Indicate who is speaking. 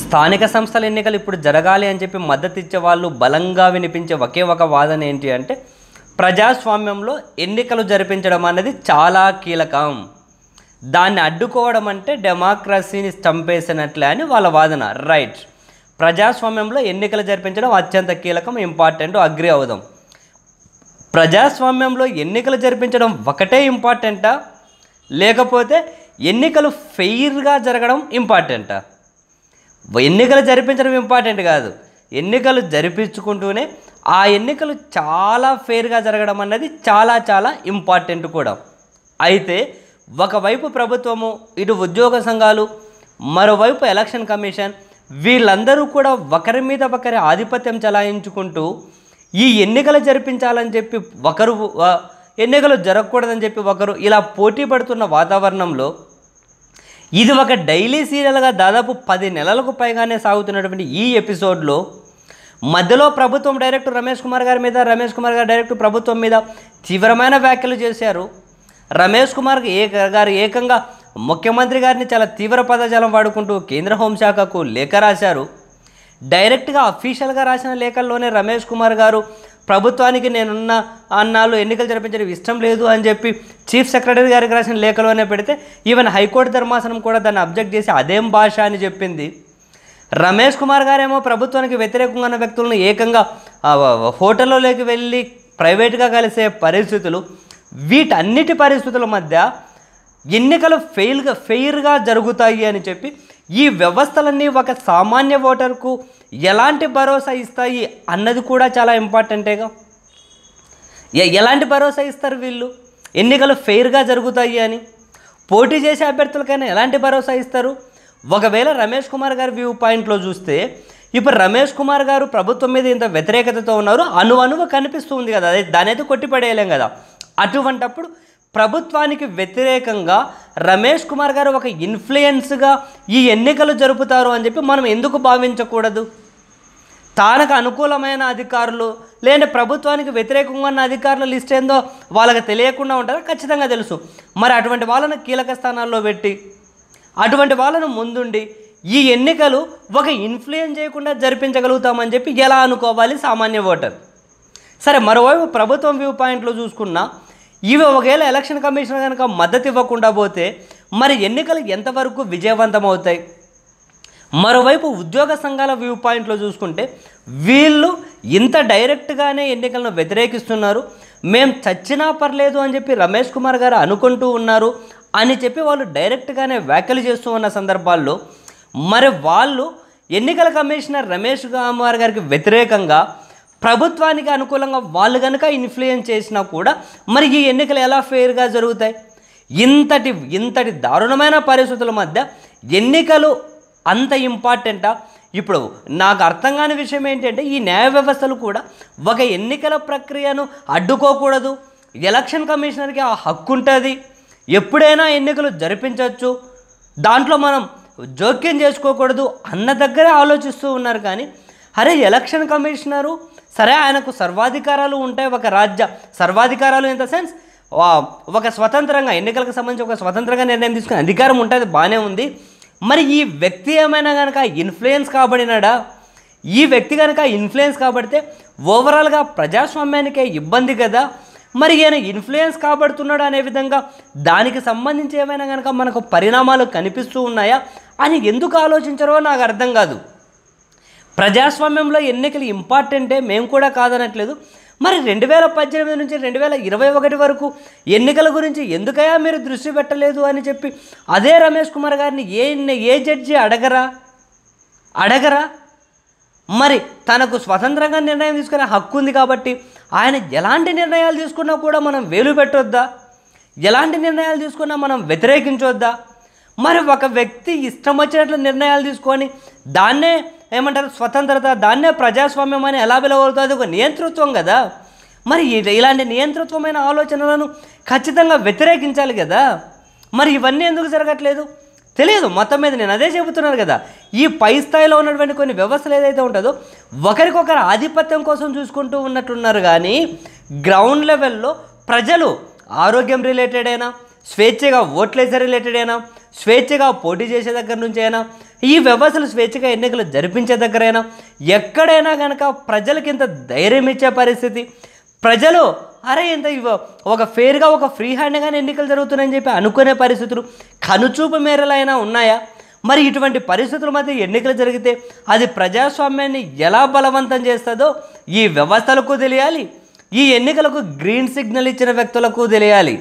Speaker 1: స్థానిక సంస్థల ఎన్నికలు ఇప్పుడు జరగాలి అని చెప్పి మద్దతు ఇచ్చే వాళ్ళు బలంగా వినిపించే ఒకే ఒక వాదన ఏంటి అంటే ప్రజాస్వామ్యంలో ఎన్నికలు జరిపించడం అనేది చాలా కీలకం దాన్ని అడ్డుకోవడం అంటే డెమోక్రసీని చంపేసినట్లే అని వాళ్ళ వాదన రైట్ ప్రజాస్వామ్యంలో ఎన్నికలు జరిపించడం అత్యంత కీలకం ఇంపార్టెంట్ అగ్రి అవుదాం ప్రజాస్వామ్యంలో ఎన్నికలు జరిపించడం ఒకటే ఇంపార్టెంటా లేకపోతే ఎన్నికలు ఫెయిర్గా జరగడం ఇంపార్టెంటా ఎన్నికలు జరిపించడం ఇంపార్టెంట్ కాదు ఎన్నికలు జరిపించుకుంటూనే ఆ ఎన్నికలు చాలా ఫేర్గా జరగడం అన్నది చాలా చాలా ఇంపార్టెంట్ కూడా అయితే ఒకవైపు ప్రభుత్వము ఇటు ఉద్యోగ సంఘాలు మరోవైపు ఎలక్షన్ కమిషన్ వీళ్ళందరూ కూడా ఒకరి మీద ఒకరి ఆధిపత్యం చలాయించుకుంటూ ఈ ఎన్నికలు జరిపించాలని చెప్పి ఒకరు ఎన్నికలు జరగకూడదని చెప్పి ఒకరు ఇలా పోటీ పడుతున్న వాతావరణంలో ఇది ఒక డైలీ సీరియల్గా దాదాపు పది నెలలకు పైగానే సాగుతున్నటువంటి ఈ ఎపిసోడ్లో మధ్యలో ప్రభుత్వం డైరెక్ట్ రమేష్ కుమార్ గారి మీద రమేష్ కుమార్ గారు డైరెక్ట్ ప్రభుత్వం మీద తీవ్రమైన వ్యాఖ్యలు చేశారు రమేష్ కుమార్ ఏక గారు ఏకంగా ముఖ్యమంత్రి గారిని చాలా తీవ్ర పదజాలం వాడుకుంటూ కేంద్ర హోంశాఖకు లేఖ రాశారు డైరెక్ట్గా అఫీషియల్గా రాసిన లేఖల్లోనే రమేష్ కుమార్ గారు ప్రభుత్వానికి నేనున్న అన్నాళ్ళు ఎన్నికలు జరిపించడం ఇష్టం లేదు అని చెప్పి చీఫ్ సెక్రటరీ గారికి రాసిన లేఖలోనే పెడితే ఈవెన్ హైకోర్టు ధర్మాసనం కూడా దాన్ని అబ్జెక్ట్ చేసి అదేం భాష అని చెప్పింది రమేష్ కుమార్ గారేమో ప్రభుత్వానికి వ్యతిరేకంగా ఉన్న వ్యక్తులను ఏకంగా హోటల్లోకి వెళ్ళి ప్రైవేట్గా కలిసే పరిస్థితులు వీటన్నిటి పరిస్థితుల మధ్య ఎన్నికలు ఫెయిల్గా ఫెయిర్గా జరుగుతాయి అని చెప్పి ఈ వ్యవస్థలన్నీ ఒక సామాన్య ఓటర్కు ఎలాంటి భరోసా ఇస్తాయి అన్నది కూడా చాలా ఇంపార్టెంటేగా ఎలాంటి భరోసా ఇస్తారు వీళ్ళు ఎన్నికలు ఫెయిర్గా జరుగుతాయి అని పోటీ చేసే అభ్యర్థులకైనా ఎలాంటి భరోసా ఇస్తారు ఒకవేళ రమేష్ కుమార్ గారి వ్యూ పాయింట్లో చూస్తే ఇప్పుడు రమేష్ కుమార్ గారు ప్రభుత్వం మీద ఇంత వ్యతిరేకతతో ఉన్నారు అను అణువు కనిపిస్తుంది కదా అదే దాని అయితే కొట్టిపడేయలేం కదా అటువంటప్పుడు ప్రభుత్వానికి వ్యతిరేకంగా రమేష్ కుమార్ గారు ఒక ఇన్ఫ్లుయెన్స్గా ఈ ఎన్నికలు జరుపుతారు అని చెప్పి మనం ఎందుకు భావించకూడదు తానకు అనుకూలమైన అధికారులు లేని ప్రభుత్వానికి వ్యతిరేకంగా ఉన్న అధికారుల లిస్ట్ ఏందో వాళ్ళకి తెలియకుండా ఉంటారో ఖచ్చితంగా తెలుసు మరి అటువంటి వాళ్ళను కీలక స్థానాల్లో పెట్టి అటువంటి వాళ్ళను ముందుండి ఈ ఎన్నికలు ఒక ఇన్ఫ్లుయెన్స్ చేయకుండా జరిపించగలుగుతామని చెప్పి ఎలా అనుకోవాలి సామాన్య ఓటర్ సరే మరోవైపు ప్రభుత్వం వ్యూ పాయింట్లో చూసుకున్న ఇవి ఒకవేళ ఎలక్షన్ కమిషన్ కనుక మద్దతు ఇవ్వకుండా పోతే మరి ఎన్నికలు ఎంతవరకు విజయవంతమవుతాయి మరోవైపు ఉద్యోగ సంఘాల వ్యూ పాయింట్లో చూసుకుంటే వీళ్ళు ఇంత డైరెక్ట్గానే ఎన్నికలను వ్యతిరేకిస్తున్నారు మేము చచ్చినా పర్లేదు అని చెప్పి రమేష్ కుమార్ గారు అనుకుంటూ ఉన్నారు అని చెప్పి వాళ్ళు డైరెక్ట్గానే వ్యాఖ్యలు చేస్తూ ఉన్న సందర్భాల్లో మరి వాళ్ళు ఎన్నికల కమిషనర్ రమేష్ కుమార్ గారికి వ్యతిరేకంగా ప్రభుత్వానికి అనుకూలంగా వాళ్ళు కనుక ఇన్ఫ్లుయెన్స్ చేసినా కూడా మరి ఈ ఎన్నికలు ఎలా ఫెయిర్గా జరుగుతాయి ఇంతటి ఇంతటి దారుణమైన పరిస్థితుల మధ్య ఎన్నికలు అంత ఇంపార్టెంటా ఇప్పుడు నాకు అర్థం కాని విషయం ఏంటంటే ఈ న్యాయ వ్యవస్థలు కూడా ఒక ఎన్నికల ప్రక్రియను అడ్డుకోకూడదు ఎలక్షన్ కమిషనర్కి ఆ హక్కు ఉంటుంది ఎప్పుడైనా ఎన్నికలు జరిపించవచ్చు దాంట్లో మనం జోక్యం చేసుకోకూడదు అన్న దగ్గరే ఆలోచిస్తూ ఉన్నారు కానీ అరే ఎలక్షన్ కమిషనరు సరే ఆయనకు సర్వాధికారాలు ఉంటాయి ఒక రాజ్య సర్వాధికారాలు ఇన్ ద సెన్స్ ఒక స్వతంత్రంగా ఎన్నికలకు సంబంధించి ఒక స్వతంత్రంగా నిర్ణయం తీసుకుని అధికారం ఉంటుంది బాగానే ఉంది మరి ఈ వ్యక్తి ఏమైనా కనుక ఇన్ఫ్లుయెన్స్ కాబడినాడా ఈ వ్యక్తి కనుక ఇన్ఫ్లుయెన్స్ కాబడితే ఓవరాల్గా ప్రజాస్వామ్యానికే ఇబ్బంది కదా మరి ఈయన ఇన్ఫ్లుయెన్స్ కాబడుతున్నాడు అనే విధంగా దానికి సంబంధించి ఏమైనా కనుక మనకు పరిణామాలు కనిపిస్తూ ఉన్నాయా అని ఎందుకు ఆలోచించరో నాకు అర్థం కాదు ప్రజాస్వామ్యంలో ఎన్నికలు ఇంపార్టెంటే మేము కూడా కాదనట్లేదు మరి రెండు వేల పద్దెనిమిది నుంచి రెండు వేల ఇరవై ఒకటి వరకు ఎన్నికల గురించి ఎందుకయా మీరు దృష్టి పెట్టలేదు అని చెప్పి అదే రమేష్ కుమార్ గారిని ఏ ఏ జడ్జి అడగరా అడగరా మరి తనకు స్వతంత్రంగా నిర్ణయం తీసుకునే హక్కు ఉంది కాబట్టి ఆయన ఎలాంటి నిర్ణయాలు తీసుకున్నా కూడా మనం వేలు పెట్టొద్దా ఎలాంటి నిర్ణయాలు తీసుకున్నా మనం వ్యతిరేకించొద్దా మరి ఒక వ్యక్తి ఇష్టం వచ్చినట్లు నిర్ణయాలు తీసుకొని దాన్నే ఏమంటారు స్వతంత్రత దాన్నే ప్రజాస్వామ్యం అని ఎలా పిలవలుతుంది ఒక నియంతృత్వం కదా మరి ఇలాంటి నియంతృత్వమైన ఆలోచనలను ఖచ్చితంగా వ్యతిరేకించాలి కదా మరి ఇవన్నీ ఎందుకు జరగట్లేదు తెలియదు మొత్తం మీద నేను అదే చెబుతున్నాను కదా ఈ పై స్థాయిలో ఉన్నటువంటి కొన్ని వ్యవస్థలు ఏదైతే ఉంటుందో ఒకరికొకరు ఆధిపత్యం కోసం చూసుకుంటూ ఉన్నట్టున్నారు కానీ గ్రౌండ్ లెవెల్లో ప్రజలు ఆరోగ్యం రిలేటెడ్ అయినా స్వేచ్ఛగా ఓట్లేసే రిలేటెడ్ అయినా స్వేచ్ఛగా పోటీ చేసే దగ్గర నుంచి అయినా ఈ వ్యవస్థలు స్వేచ్ఛగా ఎన్నికలు జరిపించే దగ్గరైనా ఎక్కడైనా కనుక ప్రజలకింత ధైర్యం ఇచ్చే పరిస్థితి ప్రజలు అరే ఎంత ఇవ్వ ఒక ఫేర్గా ఒక ఫ్రీ హ్యాండ్గానే ఎన్నికలు జరుగుతున్నాయని చెప్పి అనుకునే పరిస్థితులు కనుచూపు మేరలైనా ఉన్నాయా మరి ఇటువంటి పరిస్థితుల మధ్య ఎన్నికలు జరిగితే అది ప్రజాస్వామ్యాన్ని ఎలా బలవంతం చేస్తుందో ఈ వ్యవస్థలకు తెలియాలి ఈ ఎన్నికలకు గ్రీన్ సిగ్నల్ ఇచ్చిన వ్యక్తులకు తెలియాలి